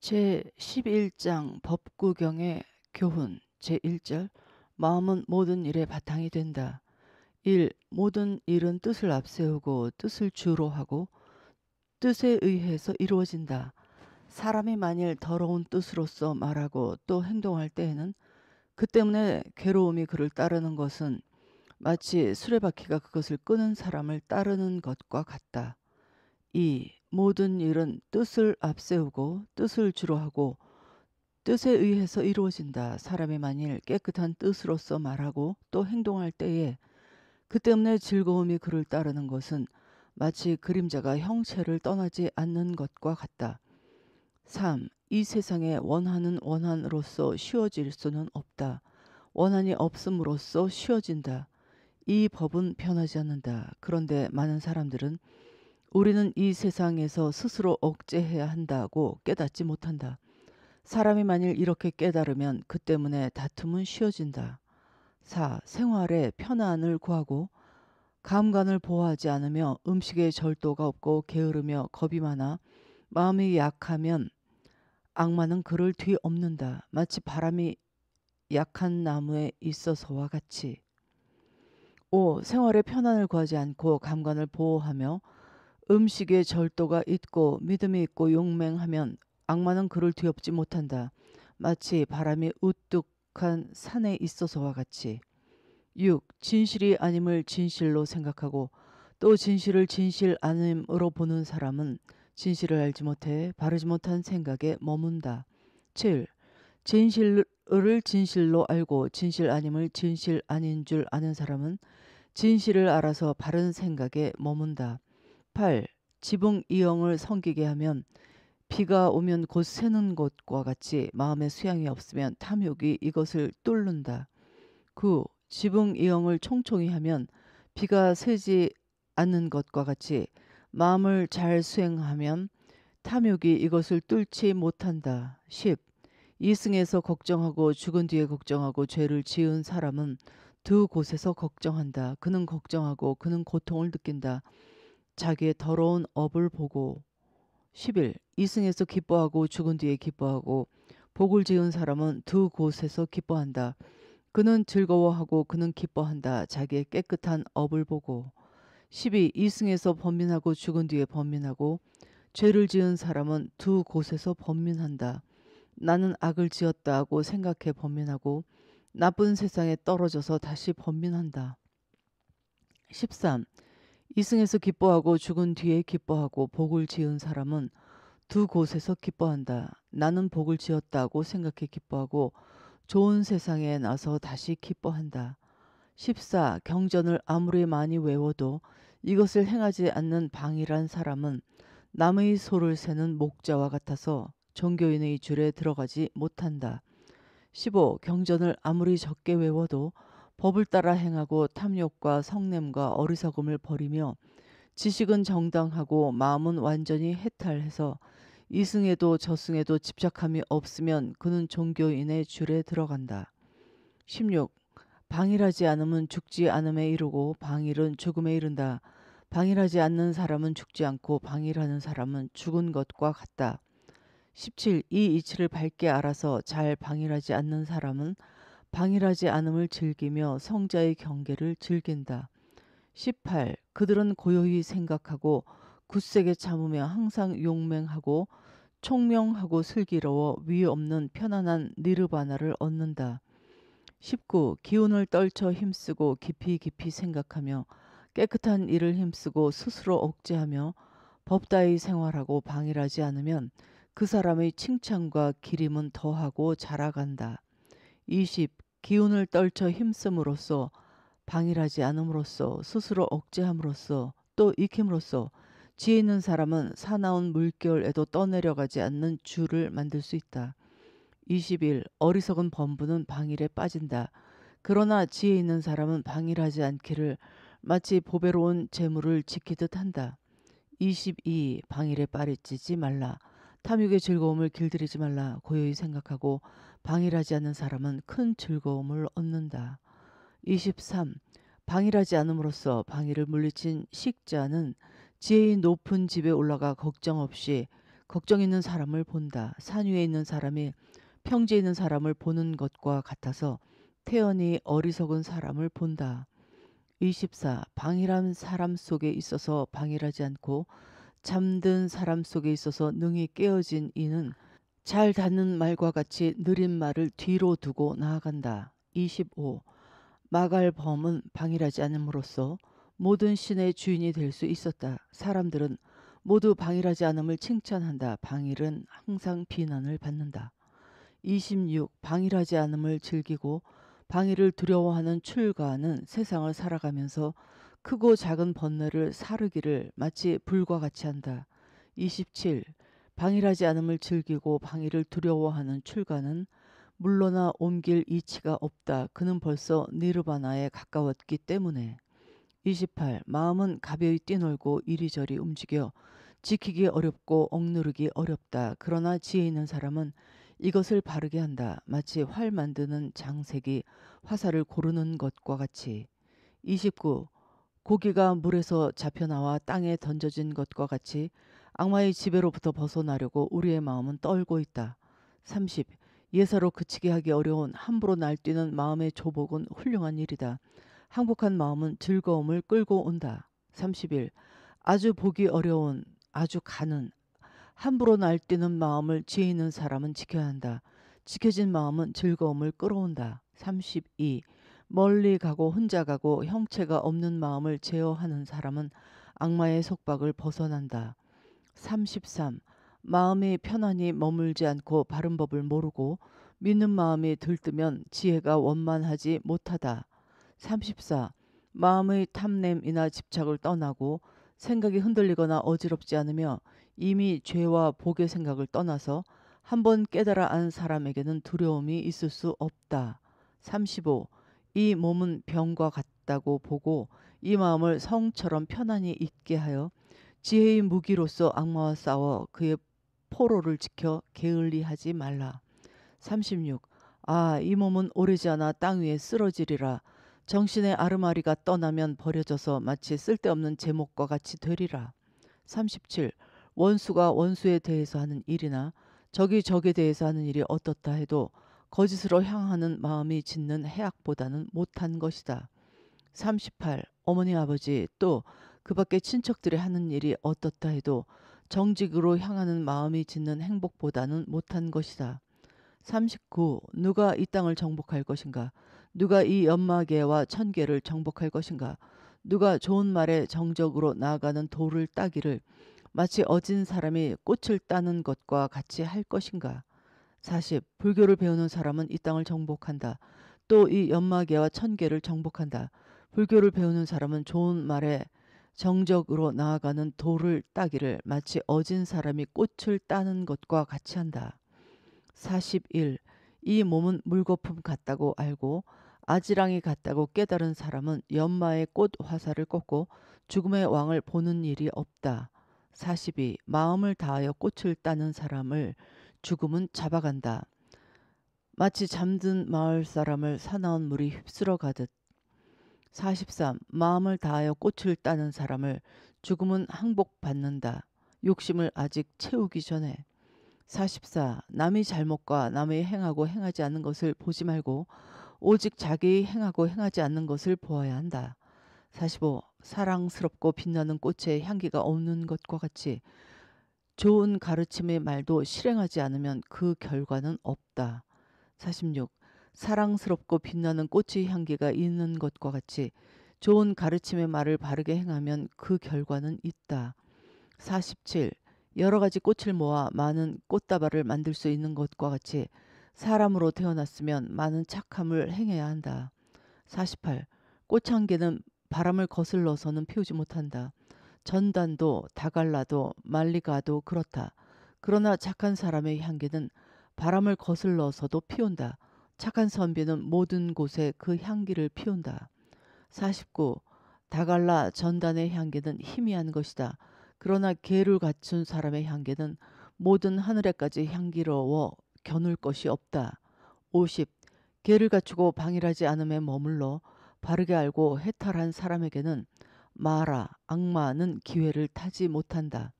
제11장 법구경의 교훈 제1절 마음은 모든 일의 바탕이 된다. 1. 모든 일은 뜻을 앞세우고 뜻을 주로 하고 뜻에 의해서 이루어진다. 사람이 만일 더러운 뜻으로서 말하고 또 행동할 때에는 그 때문에 괴로움이 그를 따르는 것은 마치 수레바퀴가 그것을 끄는 사람을 따르는 것과 같다. 2. 모든 일은 뜻을 앞세우고 뜻을 주로 하고 뜻에 의해서 이루어진다. 사람이 만일 깨끗한 뜻으로서 말하고 또 행동할 때에 그 때문에 즐거움이 그를 따르는 것은 마치 그림자가 형체를 떠나지 않는 것과 같다. 3. 이 세상에 원하는 원한으로서 쉬워질 수는 없다. 원한이 없음으로써 쉬워진다. 이 법은 변하지 않는다. 그런데 많은 사람들은 우리는 이 세상에서 스스로 억제해야 한다고 깨닫지 못한다. 사람이 만일 이렇게 깨달으면 그 때문에 다툼은 쉬워진다. 4. 생활에 편안을 구하고 감관을 보호하지 않으며 음식에 절도가 없고 게으르며 겁이 많아 마음이 약하면 악마는 그를 뒤엎는다. 마치 바람이 약한 나무에 있어서와 같이. 5. 생활에 편안을 구하지 않고 감관을 보호하며 음식에 절도가 있고 믿음이 있고 용맹하면 악마는 그를 뒤엎지 못한다. 마치 바람이 우뚝한 산에 있어서와 같이. 6. 진실이 아님을 진실로 생각하고 또 진실을 진실 아님으로 보는 사람은 진실을 알지 못해 바르지 못한 생각에 머문다. 7. 진실을 진실로 알고 진실 아님을 진실 아닌 줄 아는 사람은 진실을 알아서 바른 생각에 머문다. 18. 지붕 이형을 섬기게 하면 비가 오면 곧 새는 것과 같이 마음의 수양이 없으면 탐욕이 이것을 뚫는다. 9. 지붕 이형을 총총히 하면 비가 새지 않는 것과 같이 마음을 잘 수행하면 탐욕이 이것을 뚫지 못한다. 10. 이승에서 걱정하고 죽은 뒤에 걱정하고 죄를 지은 사람은 두 곳에서 걱정한다. 그는 걱정하고 그는 고통을 느낀다. 자기의 더러운 업을 보고 10일 이승에서 기뻐하고 죽은 뒤에 기뻐하고 복을 지은 사람은 두 곳에서 기뻐한다. 그는 즐거워하고 그는 기뻐한다. 자기의 깨끗한 업을 보고 12. 이승에서 범민하고 죽은 뒤에 범민하고 죄를 지은 사람은 두 곳에서 범민한다. 나는 악을 지었다고 생각해 범민하고 나쁜 세상에 떨어져서 다시 범민한다. 13. 이승에서 기뻐하고 죽은 뒤에 기뻐하고 복을 지은 사람은 두 곳에서 기뻐한다. 나는 복을 지었다고 생각해 기뻐하고 좋은 세상에 나서 다시 기뻐한다. 14. 경전을 아무리 많이 외워도 이것을 행하지 않는 방이란 사람은 남의 소를 세는 목자와 같아서 종교인의 줄에 들어가지 못한다. 15. 경전을 아무리 적게 외워도 법을 따라 행하고 탐욕과 성냄과 어리석음을 버리며 지식은 정당하고 마음은 완전히 해탈해서 이승에도 저승에도 집착함이 없으면 그는 종교인의 줄에 들어간다. 16. 방일하지 않음은 죽지 않음에 이르고 방일은 죽음에 이른다. 방일하지 않는 사람은 죽지 않고 방일하는 사람은 죽은 것과 같다. 17. 이 이치를 밝게 알아서 잘 방일하지 않는 사람은 방일하지 않음을 즐기며 성자의 경계를 즐긴다. 18. 그들은 고요히 생각하고 굳세게 참으며 항상 용맹하고 총명하고 슬기로워 위 없는 편안한 니르바나를 얻는다. 19. 기운을 떨쳐 힘쓰고 깊이 깊이 생각하며 깨끗한 일을 힘쓰고 스스로 억제하며 법다의 생활하고 방일하지 않으면 그 사람의 칭찬과 기림은 더하고 자라간다. 20. 기운을 떨쳐 힘씀으로써 방일하지 않음으로써 스스로 억제함으로써 또 익힘으로써 지혜 있는 사람은 사나운 물결에도 떠내려가지 않는 줄을 만들 수 있다. 20일 어리석은 범부는 방일에 빠진다. 그러나 지혜 있는 사람은 방일하지 않기를 마치 보배로운 재물을 지키듯 한다. 22. 방일에 빠리지지 말라. 탐욕의 즐거움을 길들이지 말라. 고요히 생각하고 방일하지 않는 사람은 큰 즐거움을 얻는다. 23. 방일하지 않음으로써 방일을 물리친 식자는 지혜의 높은 집에 올라가 걱정 없이 걱정 있는 사람을 본다. 산 위에 있는 사람이 평지에 있는 사람을 보는 것과 같아서 태연히 어리석은 사람을 본다. 24. 방일한 사람 속에 있어서 방일하지 않고 잠든 사람 속에 있어서 능히 깨어진 이는 잘 닿는 말과 같이 느린 말을 뒤로 두고 나아간다. 25. 마갈 범은 방일하지 않음으로써 모든 신의 주인이 될 수 있었다. 사람들은 모두 방일하지 않음을 칭찬한다. 방일은 항상 비난을 받는다. 26. 방일하지 않음을 즐기고 방일을 두려워하는 출가는 세상을 살아가면서 크고 작은 번뇌를 사르기를 마치 불과 같이 한다. 27. 방일하지 않음을 즐기고 방일을 두려워하는 출가는 물러나 옮길 이치가 없다. 그는 벌써 니르바나에 가까웠기 때문에. 28. 마음은 가벼이 뛰놀고 이리저리 움직여 지키기 어렵고 억누르기 어렵다. 그러나 지혜 있는 사람은 이것을 바르게 한다. 마치 활 만드는 장색이 화살을 고르는 것과 같이. 29. 고기가 물에서 잡혀 나와 땅에 던져진 것과 같이 악마의 지배로부터 벗어나려고 우리의 마음은 떨고 있다. 30. 예사로 그치게 하기 어려운 함부로 날뛰는 마음의 조복은 훌륭한 일이다. 항복한 마음은 즐거움을 끌고 온다. 31. 아주 보기 어려운 아주 가는 함부로 날뛰는 마음을 지혜 있는 사람은 지켜야 한다. 지켜진 마음은 즐거움을 끌어온다. 32. 멀리 가고 혼자 가고 형체가 없는 마음을 제어하는 사람은 악마의 속박을 벗어난다. 33. 마음이 편안히 머물지 않고 바른 법을 모르고 믿는 마음이 들뜨면 지혜가 원만하지 못하다. 34. 마음의 탐냄이나 집착을 떠나고 생각이 흔들리거나 어지럽지 않으며 이미 죄와 복의 생각을 떠나서 한번 깨달아 안 사람에게는 두려움이 있을 수 없다. 35. 이 몸은 병과 같다고 보고 이 마음을 성처럼 편안히 있게 하여 지혜의 무기로서 악마와 싸워 그의 포로를 지켜 게을리하지 말라. 36. 아, 이 몸은 오래지 않아 땅 위에 쓰러지리라. 정신의 아르마리가 떠나면 버려져서 마치 쓸데없는 제목과 같이 되리라. 37. 원수가 원수에 대해서 하는 일이나 적이 적에 대해서 하는 일이 어떻다 해도 거짓으로 향하는 마음이 짓는 해악보다는 못한 것이다. 38. 어머니 아버지 또그 밖에 친척들이 하는 일이 어떻다 해도 정직으로 향하는 마음이 짓는 행복보다는 못한 것이다. 39. 누가 이 땅을 정복할 것인가? 누가 이 연마계와 천계를 정복할 것인가? 누가 좋은 말에 정적으로 나아가는 돌을 따기를 마치 어진 사람이 꽃을 따는 것과 같이 할 것인가? 40. 불교를 배우는 사람은 이 땅을 정복한다. 또 이 연마계와 천계를 정복한다. 불교를 배우는 사람은 좋은 말에 정적으로 나아가는 돌을 따기를 마치 어진 사람이 꽃을 따는 것과 같이 한다. 41. 이 몸은 물거품 같다고 알고 아지랑이 같다고 깨달은 사람은 연마의 꽃 화살을 꺾고 죽음의 왕을 보는 일이 없다. 42. 마음을 다하여 꽃을 따는 사람을 죽음은 잡아간다. 마치 잠든 마을 사람을 사나운 물이 휩쓸어 가듯 43. 마음을 다하여 꽃을 따는 사람을 죽음은 항복받는다. 욕심을 아직 채우기 전에. 44. 남의 잘못과 남의 행하고 행하지 않는 것을 보지 말고 오직 자기의 행하고 행하지 않는 것을 보아야 한다. 45. 사랑스럽고 빛나는 꽃에 향기가 없는 것과 같이 좋은 가르침의 말도 실행하지 않으면 그 결과는 없다. 46. 사랑스럽고 빛나는 꽃의 향기가 있는 것과 같이 좋은 가르침의 말을 바르게 행하면 그 결과는 있다. 47. 여러 가지 꽃을 모아 많은 꽃다발을 만들 수 있는 것과 같이 사람으로 태어났으면 많은 착함을 행해야 한다. 48. 꽃향기는 바람을 거슬러서는 피우지 못한다. 전단도 다갈라도 말리가도 그렇다. 그러나 착한 사람의 향기는 바람을 거슬러서도 피운다. 착한 선비는 모든 곳에 그 향기를 피운다. 49. 다갈라 전단의 향기는 희미한 것이다. 그러나 개를 갖춘 사람의 향기는 모든 하늘에까지 향기로워 겨눌 것이 없다. 50. 개를 갖추고 방일하지 않음에 머물러 바르게 알고 해탈한 사람에게는 마라 악마는 기회를 타지 못한다.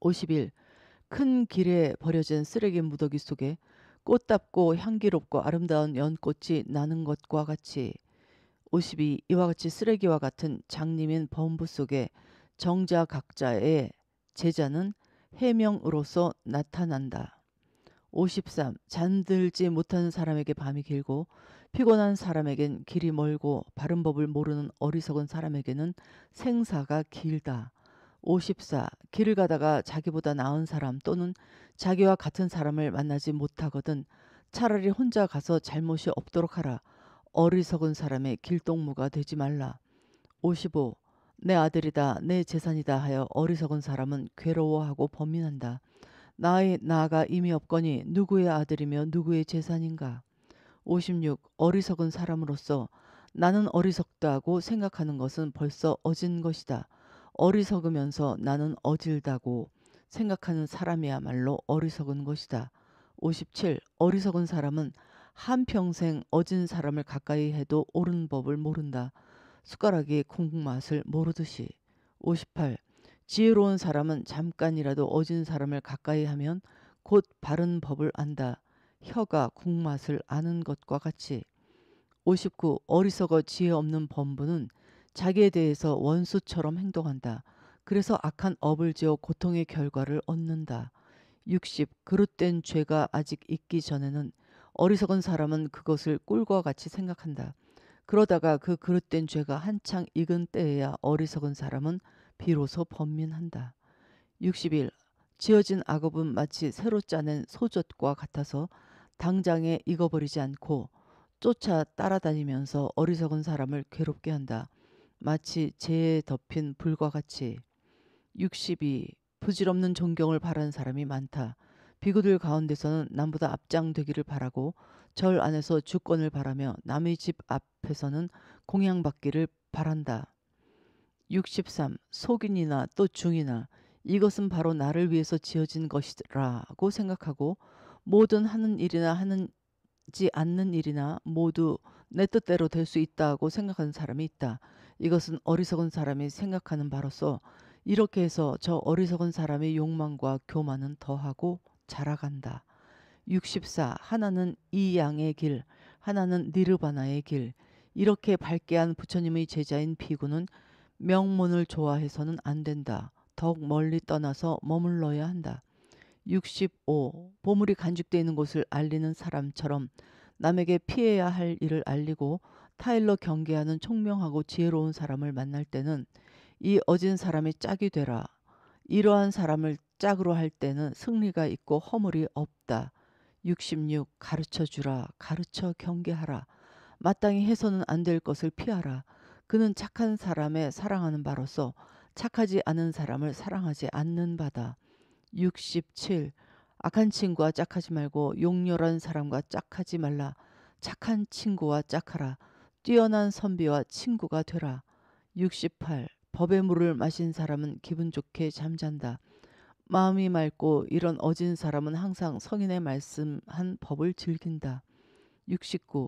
51. 큰 길에 버려진 쓰레기 무더기 속에 꽃답고 향기롭고 아름다운 연꽃이 나는 것과 같이 52 이와 같이 쓰레기와 같은 장님인 범부 속에 정자 각자의 제자는 해명으로서 나타난다. 53잔들지 못하는 사람에게 밤이 길고 피곤한 사람에겐 길이 멀고 바른 법을 모르는 어리석은 사람에게는 생사가 길다. 54. 길을 가다가 자기보다 나은 사람 또는 자기와 같은 사람을 만나지 못하거든 차라리 혼자 가서 잘못이 없도록 하라. 어리석은 사람의 길동무가 되지 말라. 55. 내 아들이다, 내 재산이다 하여 어리석은 사람은 괴로워하고 범인한다. 나의 나가 아 이미 없거니 누구의 아들이며 누구의 재산인가. 56. 어리석은 사람으로서 나는 어리석다고 생각하는 것은 벌써 어진 것이다. 어리석으면서 나는 어질다고 생각하는 사람이야말로 어리석은 것이다. 57. 어리석은 사람은 한평생 어진 사람을 가까이 해도 옳은 법을 모른다. 숟가락이 콩국맛을 모르듯이. 58. 지혜로운 사람은 잠깐이라도 어진 사람을 가까이 하면 곧 바른 법을 안다. 혀가 국맛을 아는 것과 같이. 59. 어리석어 지혜 없는 범부는 자기에 대해서 원수처럼 행동한다. 그래서 악한 업을 지어 고통의 결과를 얻는다. 60. 그릇된 죄가 아직 있기 전에는 어리석은 사람은 그것을 꿀과 같이 생각한다. 그러다가 그 그릇된 죄가 한창 익은 때에야 어리석은 사람은 비로소 범민한다. 61. 지어진 악업은 마치 새로 짜낸 소젖과 같아서 당장에 익어버리지 않고 쫓아 따라다니면서 어리석은 사람을 괴롭게 한다. 마치 재에 덮인 불과 같이 60이 부질없는 존경을 바라는 사람이 많다. 비구들 가운데서는 남보다 앞장되기를 바라고 절 안에서 주권을 바라며 남의 집 앞에서는 공양받기를 바란다. 63. 속인이나 또 중이나 이것은 바로 나를 위해서 지어진 것이라고 생각하고 모든 하는 일이나 하는지 않는 일이나 모두 내 뜻대로 될 수 있다고 생각하는 사람이 있다. 이것은 어리석은 사람이 생각하는 바로서 이렇게 해서 저 어리석은 사람의 욕망과 교만은 더하고 자라간다. 64 하나는 이 양의 길, 하나는 니르바나의 길. 이렇게 밝게 한 부처님의 제자인 비구는 명문을 좋아해서는 안 된다. 더욱 멀리 떠나서 머물러야 한다. 65. 보물이 간직되어 있는 곳을 알리는 사람처럼 남에게 피해야 할 일을 알리고 타일러 경계하는 총명하고 지혜로운 사람을 만날 때는 이 어진 사람이 짝이 되라. 이러한 사람을 짝으로 할 때는 승리가 있고 허물이 없다. 66 가르쳐 주라. 가르쳐 경계하라. 마땅히 해서는 안 될 것을 피하라. 그는 착한 사람의 사랑하는 바로서 착하지 않은 사람을 사랑하지 않는 바다. 67 악한 친구와 짝하지 말고 용렬한 사람과 짝하지 말라. 착한 친구와 짝하라. 뛰어난 선비와 친구가 되라. 68. 법의 물을 마신 사람은 기분 좋게 잠잔다. 마음이 맑고 이런 어진 사람은 항상 성인의 말씀한 법을 즐긴다. 69.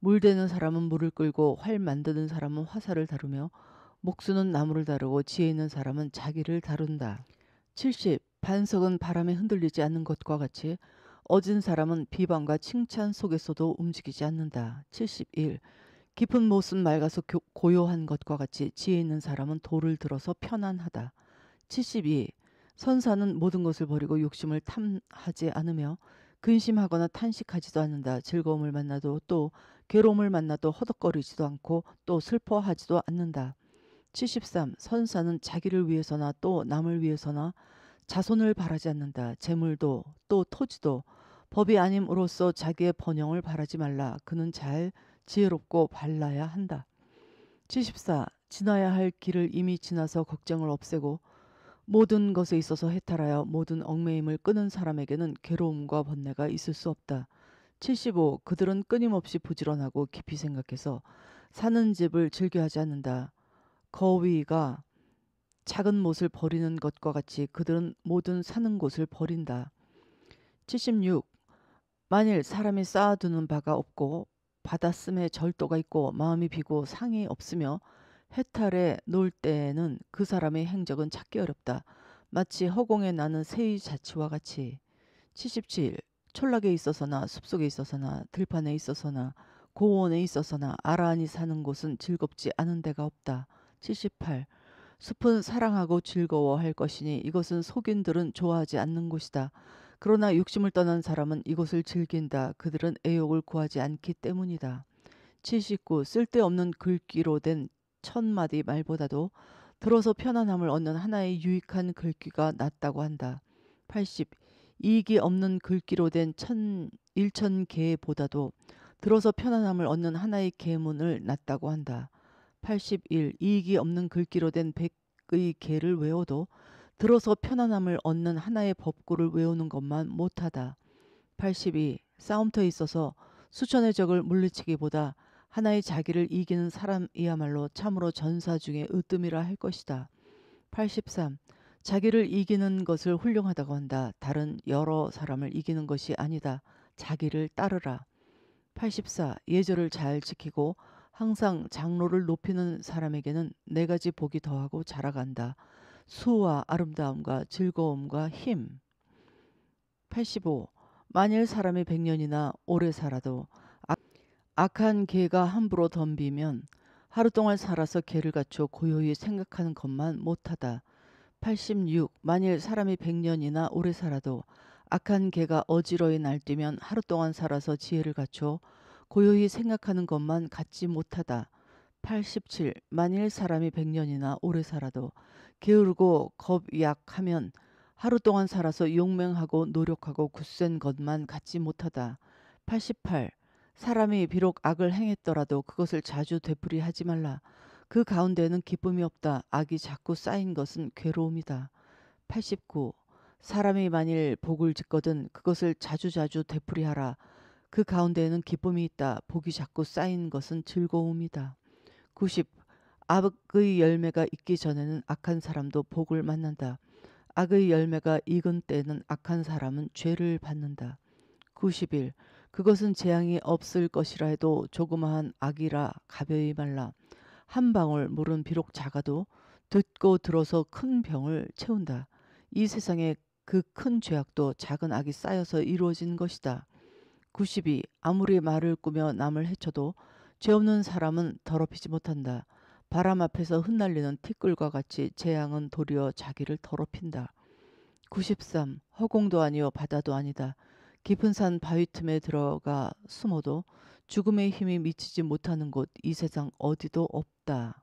물대는 사람은 물을 끌고 활 만드는 사람은 화살을 다루며 목수는 나무를 다루고 지혜 있는 사람은 자기를 다룬다. 70. 반석은 바람에 흔들리지 않는 것과 같이 어진 사람은 비방과 칭찬 속에서도 움직이지 않는다. 71. 깊은 모습 맑아서 교, 고요한 것과 같이 지혜 있는 사람은 돌을 들어서 편안하다. 72. 선사는 모든 것을 버리고 욕심을 탐하지 않으며 근심하거나 탄식하지도 않는다. 즐거움을 만나도 또 괴로움을 만나도 허덕거리지도 않고 또 슬퍼하지도 않는다. 73. 선사는 자기를 위해서나 또 남을 위해서나 자손을 바라지 않는다. 재물도 또 토지도 법이 아님으로써 자기의 번영을 바라지 말라. 그는 잘 지혜롭고 발라야 한다. 74. 지나야 할 길을 이미 지나서 걱정을 없애고 모든 것에 있어서 해탈하여 모든 얽매임을 끊은 사람에게는 괴로움과 번뇌가 있을 수 없다. 75. 그들은 끊임없이 부지런하고 깊이 생각해서 사는 집을 즐겨하지 않는다. 거위가 작은 못을 버리는 것과 같이 그들은 모든 사는 곳을 버린다. 76. 만일 사람이 쌓아두는 바가 없고 받았음에 절도가 있고 마음이 비고 상이 없으며 해탈에 놀 때에는 그 사람의 행적은 찾기 어렵다. 마치 허공에 나는 새의 자취와 같이 77. 촌락에 있어서나 숲속에 있어서나 들판에 있어서나 고원에 있어서나 아라한이 사는 곳은 즐겁지 않은 데가 없다. 78. 숲은 사랑하고 즐거워할 것이니 이것은 속인들은 좋아하지 않는 곳이다. 그러나 욕심을 떠난 사람은 이것을 즐긴다. 그들은 애욕을 구하지 않기 때문이다. 79. 쓸데없는 글귀로 된 천마디 말보다도 들어서 편안함을 얻는 하나의 유익한 글귀가 낫다고 한다. 80. 이익이 없는 글귀로 된 천, 일천 개보다도 들어서 편안함을 얻는 하나의 계문을 낫다고 한다. 81. 이익이 없는 글귀로 된 백의 개를 외워도 들어서 편안함을 얻는 하나의 법구를 외우는 것만 못하다. 82. 싸움터에 있어서 수천의 적을 물리치기보다 하나의 자기를 이기는 사람이야말로 참으로 전사 중에 으뜸이라 할 것이다. 83. 자기를 이기는 것을 훌륭하다고 한다. 다른 여러 사람을 이기는 것이 아니다. 자기를 따르라. 84. 예절을 잘 지키고 항상 장로를 높이는 사람에게는 네 가지 복이 더하고 자라간다. 수와 아름다움과 즐거움과 힘. 85. 만일 사람이 100년이나 오래 살아도 악한 개가 함부로 덤비면 하루 동안 살아서 개를 갖춰 고요히 생각하는 것만 못하다. 86. 만일 사람이 100년이나 오래 살아도 악한 개가 어지러이 날뛰면 하루 동안 살아서 지혜를 갖춰 고요히 생각하는 것만 갖지 못하다. 87. 만일 사람이 100년이나 오래 살아도 게으르고 겁약하면 하루 동안 살아서 용맹하고 노력하고 굳센 것만 갖지 못하다. 88. 사람이 비록 악을 행했더라도 그것을 자주 되풀이하지 말라. 그 가운데는 기쁨이 없다. 악이 자꾸 쌓인 것은 괴로움이다. 89. 사람이 만일 복을 짓거든 그것을 자주자주 되풀이하라. 그 가운데에는 기쁨이 있다. 복이 자꾸 쌓인 것은 즐거움이다. 90. 악의 열매가 있기 전에는 악한 사람도 복을 만난다. 악의 열매가 익은 때는 악한 사람은 죄를 받는다. 91. 그것은 재앙이 없을 것이라 해도 조그마한 악이라 가벼이 말라. 한 방울 물은 비록 작아도 듣고 들어서 큰 병을 채운다. 이 세상에 그 큰 죄악도 작은 악이 쌓여서 이루어진 것이다. 92. 아무리 말을 꾸며 남을 해쳐도 죄 없는 사람은 더럽히지 못한다. 바람 앞에서 흩날리는 티끌과 같이 재앙은 도리어 자기를 더럽힌다. 93. 허공도 아니요 바다도 아니다. 깊은 산 바위 틈에 들어가 숨어도 죽음의 힘이 미치지 못하는 곳 이 세상 어디도 없다.